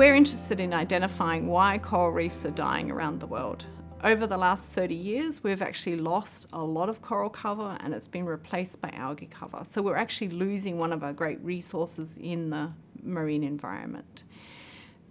We're interested in identifying why coral reefs are dying around the world. Over the last 30 years, we've actually lost a lot of coral cover and it's been replaced by algae cover. So we're actually losing one of our great resources in the marine environment.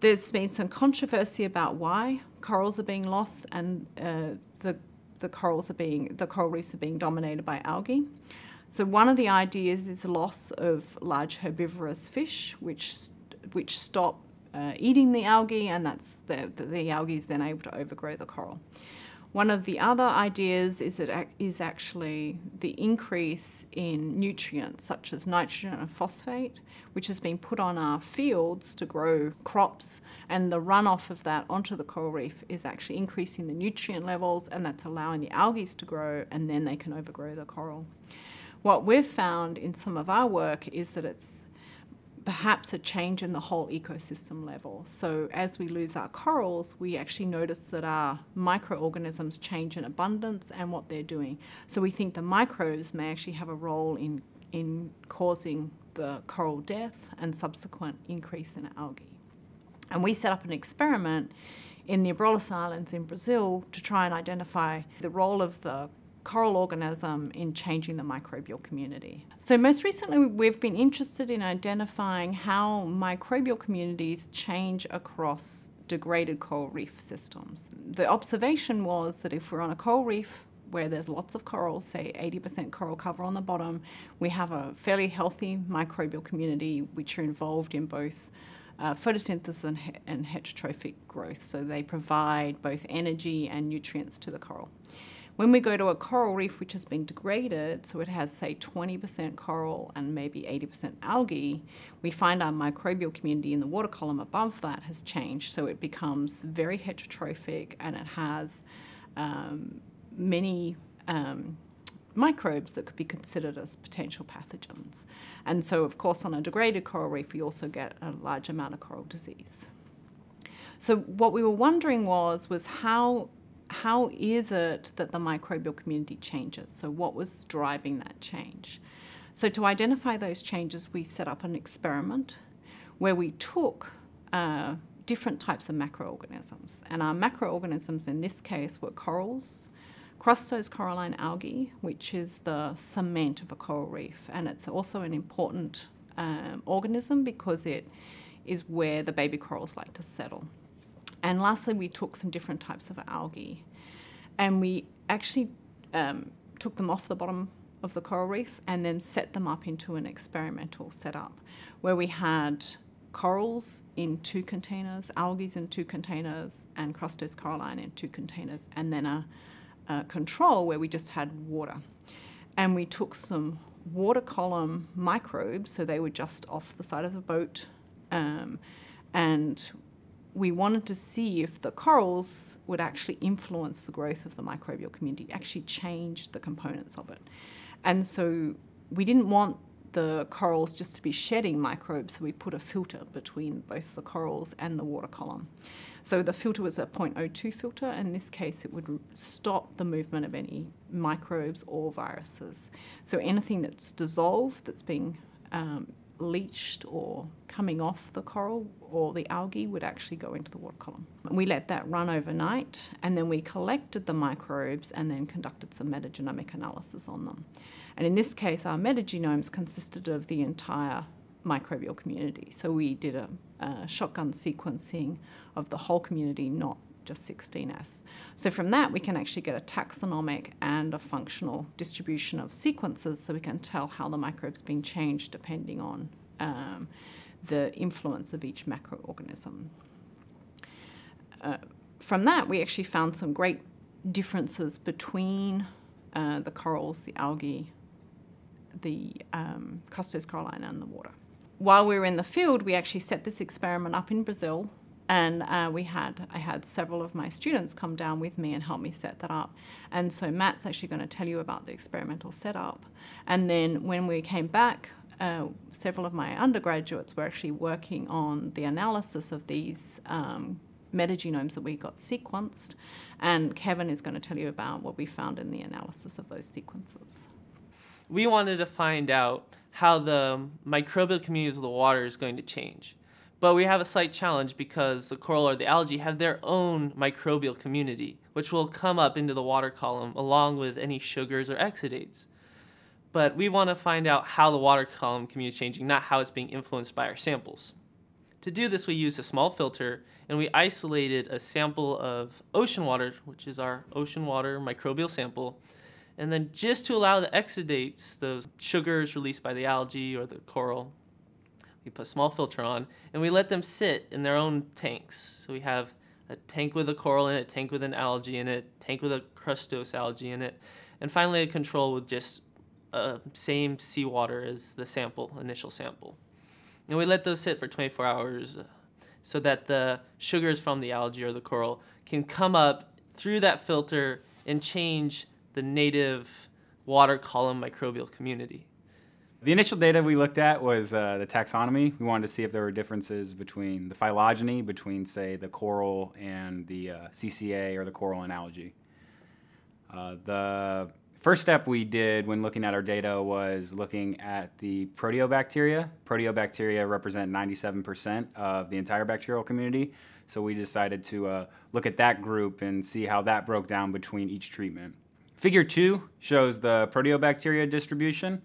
There's been some controversy about why corals are being lost and uh, the, the corals are being, the coral reefs are being dominated by algae. So one of the ideas is loss of large herbivorous fish, which, which stop uh, eating the algae and that's the, the, the algae is then able to overgrow the coral. One of the other ideas is that is actually the increase in nutrients such as nitrogen and phosphate, which has been put on our fields to grow crops, and the runoff of that onto the coral reef is actually increasing the nutrient levels, and that's allowing the algae to grow, and then they can overgrow the coral. What we've found in some of our work is that it's perhaps a change in the whole ecosystem level. So as we lose our corals, we actually notice that our microorganisms change in abundance and what they're doing. So we think the microbes may actually have a role in, in causing the coral death and subsequent increase in algae. And we set up an experiment in the Abrolhos Islands in Brazil to try and identify the role of the coral organism in changing the microbial community. So most recently we've been interested in identifying how microbial communities change across degraded coral reef systems. The observation was that if we're on a coral reef where there's lots of coral, say 80% coral cover on the bottom, we have a fairly healthy microbial community which are involved in both uh, photosynthesis and, he and heterotrophic growth. So they provide both energy and nutrients to the coral. When we go to a coral reef which has been degraded, so it has, say, 20% coral and maybe 80% algae, we find our microbial community in the water column above that has changed, so it becomes very heterotrophic and it has um, many. Um, microbes that could be considered as potential pathogens. And so, of course, on a degraded coral reef, we also get a large amount of coral disease. So what we were wondering was, was how how is it that the microbial community changes? So, what was driving that change? So, to identify those changes, we set up an experiment where we took uh, different types of macroorganisms. And our macroorganisms in this case were corals, Crustose coralline algae, which is the cement of a coral reef. And it's also an important um, organism because it is where the baby corals like to settle. And lastly, we took some different types of algae and we actually um, took them off the bottom of the coral reef and then set them up into an experimental setup where we had corals in two containers, algae in two containers, and crustose coralline in two containers, and then a, a control where we just had water. And we took some water column microbes, so they were just off the side of the boat, um, and we wanted to see if the corals would actually influence the growth of the microbial community, actually change the components of it. And so we didn't want the corals just to be shedding microbes, so we put a filter between both the corals and the water column. So the filter was a 0.02 filter, in this case it would stop the movement of any microbes or viruses. So anything that's dissolved, that's being um, leached or coming off the coral or the algae would actually go into the water column. we let that run overnight and then we collected the microbes and then conducted some metagenomic analysis on them. And in this case, our metagenomes consisted of the entire microbial community. So we did a, a shotgun sequencing of the whole community, not just 16S. So from that, we can actually get a taxonomic and a functional distribution of sequences so we can tell how the microbes has been changed depending on um, the influence of each macroorganism. Uh, from that, we actually found some great differences between uh, the corals, the algae, the um, Custos coralline, and the water. While we were in the field, we actually set this experiment up in Brazil and uh, we had I had several of my students come down with me and help me set that up. And so Matt's actually going to tell you about the experimental setup. And then when we came back, uh, several of my undergraduates were actually working on the analysis of these um, metagenomes that we got sequenced. And Kevin is going to tell you about what we found in the analysis of those sequences. We wanted to find out how the microbial community of the water is going to change. But we have a slight challenge because the coral or the algae have their own microbial community, which will come up into the water column along with any sugars or exudates. But we want to find out how the water column community is changing, not how it's being influenced by our samples. To do this, we used a small filter and we isolated a sample of ocean water, which is our ocean water microbial sample. And then just to allow the exudates, those sugars released by the algae or the coral, we put small filter on, and we let them sit in their own tanks. So we have a tank with a coral in it, tank with an algae in it, tank with a crustose algae in it, and finally a control with just uh, same seawater as the sample, initial sample. And we let those sit for 24 hours uh, so that the sugars from the algae or the coral can come up through that filter and change the native water column microbial community. The initial data we looked at was uh, the taxonomy. We wanted to see if there were differences between the phylogeny between, say, the coral and the uh, CCA or the coral analogy Uh, the first step we did when looking at our data was looking at the proteobacteria. Proteobacteria represent 97% of the entire bacterial community, so we decided to uh, look at that group and see how that broke down between each treatment. Figure 2 shows the proteobacteria distribution.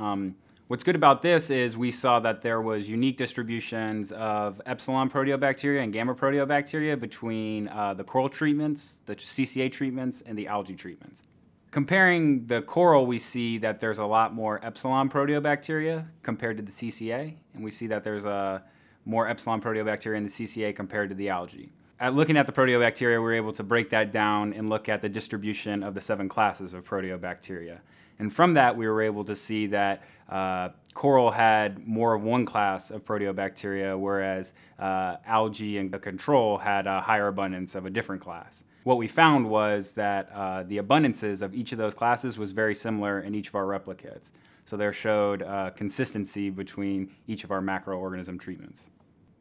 Um, what's good about this is we saw that there was unique distributions of epsilon proteobacteria and gamma proteobacteria between uh, the coral treatments, the CCA treatments, and the algae treatments. Comparing the coral, we see that there's a lot more epsilon proteobacteria compared to the CCA, and we see that there's a uh, more epsilon proteobacteria in the CCA compared to the algae. At looking at the proteobacteria, we were able to break that down and look at the distribution of the seven classes of proteobacteria. And from that, we were able to see that uh, coral had more of one class of proteobacteria, whereas uh, algae and the control had a higher abundance of a different class. What we found was that uh, the abundances of each of those classes was very similar in each of our replicates. So there showed uh, consistency between each of our macroorganism treatments.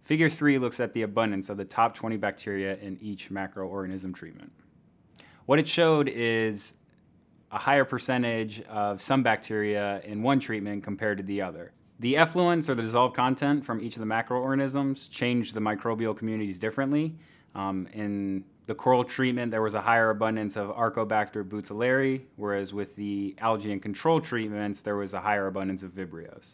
Figure 3 looks at the abundance of the top 20 bacteria in each macroorganism treatment. What it showed is a higher percentage of some bacteria in one treatment compared to the other. The effluents or the dissolved content from each of the macroorganisms changed the microbial communities differently. Um, in the coral treatment, there was a higher abundance of Arcobacter butyllarii, whereas with the algae and control treatments, there was a higher abundance of Vibrios.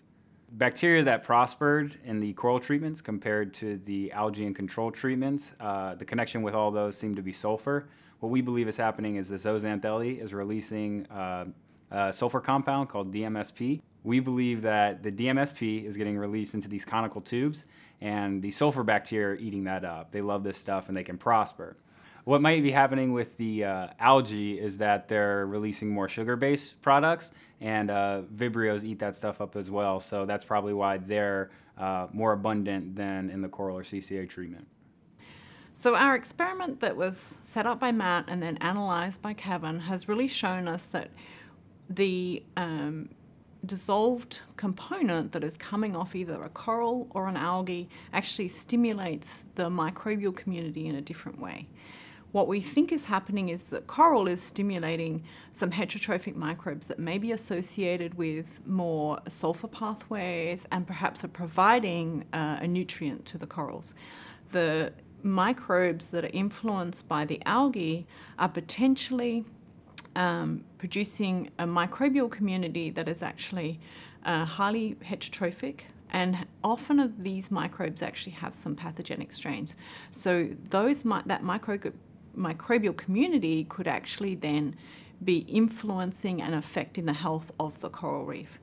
Bacteria that prospered in the coral treatments compared to the algae and control treatments, uh, the connection with all those seemed to be sulfur what we believe is happening is this ozanthelly is releasing uh, a sulfur compound called DMSP. We believe that the DMSP is getting released into these conical tubes and the sulfur bacteria are eating that up. They love this stuff and they can prosper. What might be happening with the uh, algae is that they're releasing more sugar-based products and uh, vibrios eat that stuff up as well. So that's probably why they're uh, more abundant than in the coral or CCA treatment. So our experiment that was set up by Matt and then analyzed by Kevin has really shown us that the um, dissolved component that is coming off either a coral or an algae actually stimulates the microbial community in a different way. What we think is happening is that coral is stimulating some heterotrophic microbes that may be associated with more sulfur pathways and perhaps are providing uh, a nutrient to the corals. The microbes that are influenced by the algae are potentially um, producing a microbial community that is actually uh, highly heterotrophic and often these microbes actually have some pathogenic strains. So those that micro microbial community could actually then be influencing and affecting the health of the coral reef.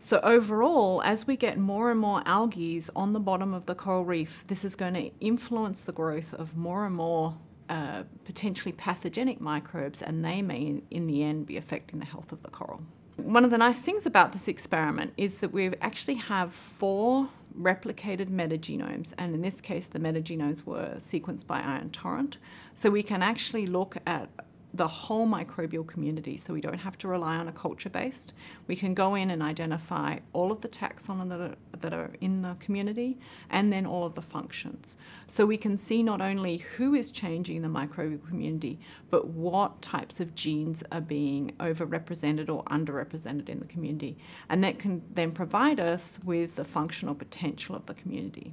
So overall, as we get more and more algae on the bottom of the coral reef, this is going to influence the growth of more and more uh, potentially pathogenic microbes, and they may, in the end, be affecting the health of the coral. One of the nice things about this experiment is that we actually have four replicated metagenomes, and in this case, the metagenomes were sequenced by Ion Torrent. So we can actually look at the whole microbial community so we don't have to rely on a culture based. We can go in and identify all of the taxon that are, that are in the community and then all of the functions. So we can see not only who is changing the microbial community, but what types of genes are being overrepresented or underrepresented in the community. And that can then provide us with the functional potential of the community.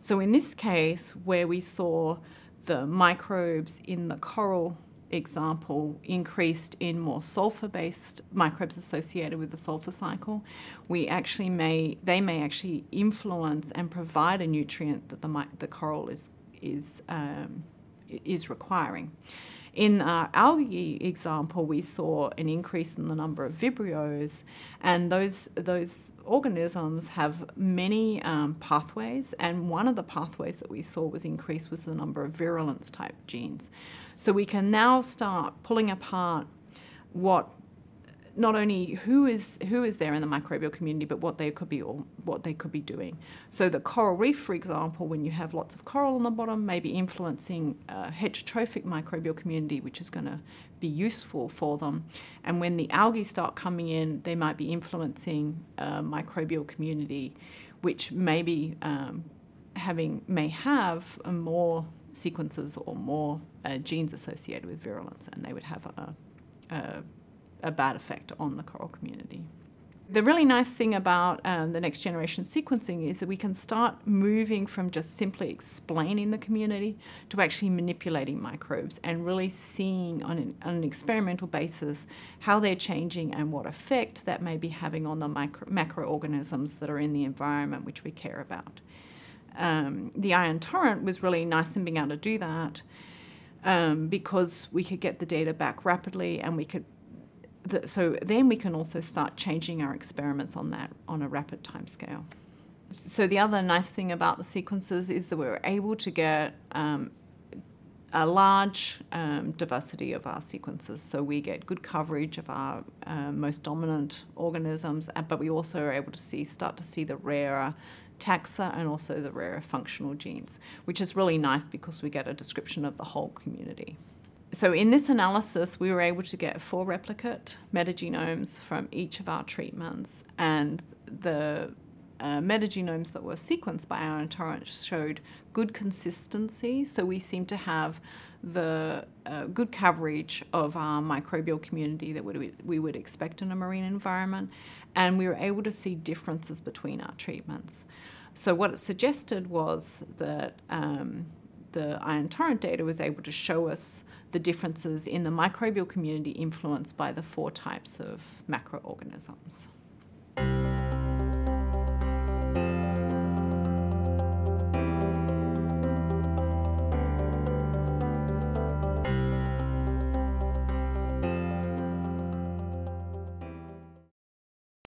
So in this case, where we saw the microbes in the coral example, increased in more sulfur-based microbes associated with the sulfur cycle, we actually may they may actually influence and provide a nutrient that the the coral is is um, is requiring. In uh, our algae example, we saw an increase in the number of vibrios, and those those organisms have many um, pathways, and one of the pathways that we saw was increased was the number of virulence type genes. So we can now start pulling apart what not only who is who is there in the microbial community, but what they could be or what they could be doing. So the coral reef, for example, when you have lots of coral on the bottom, may be influencing a uh, heterotrophic microbial community, which is going to be useful for them. And when the algae start coming in, they might be influencing a uh, microbial community, which may be um, having may have uh, more sequences or more uh, genes associated with virulence, and they would have a, a a bad effect on the coral community. The really nice thing about um, the next generation sequencing is that we can start moving from just simply explaining the community to actually manipulating microbes and really seeing on an, on an experimental basis how they're changing and what effect that may be having on the micro, macroorganisms that are in the environment which we care about. Um, the ion torrent was really nice in being able to do that um, because we could get the data back rapidly and we could the, so then we can also start changing our experiments on that on a rapid time scale. So the other nice thing about the sequences is that we're able to get um, a large um, diversity of our sequences. So we get good coverage of our uh, most dominant organisms, uh, but we also are able to see start to see the rarer taxa and also the rarer functional genes, which is really nice because we get a description of the whole community. So in this analysis, we were able to get four replicate metagenomes from each of our treatments, and the uh, metagenomes that were sequenced by Aaron Torrent showed good consistency. So we seem to have the uh, good coverage of our microbial community that would, we would expect in a marine environment. And we were able to see differences between our treatments. So what it suggested was that um, the ion torrent data was able to show us the differences in the microbial community influenced by the four types of macroorganisms.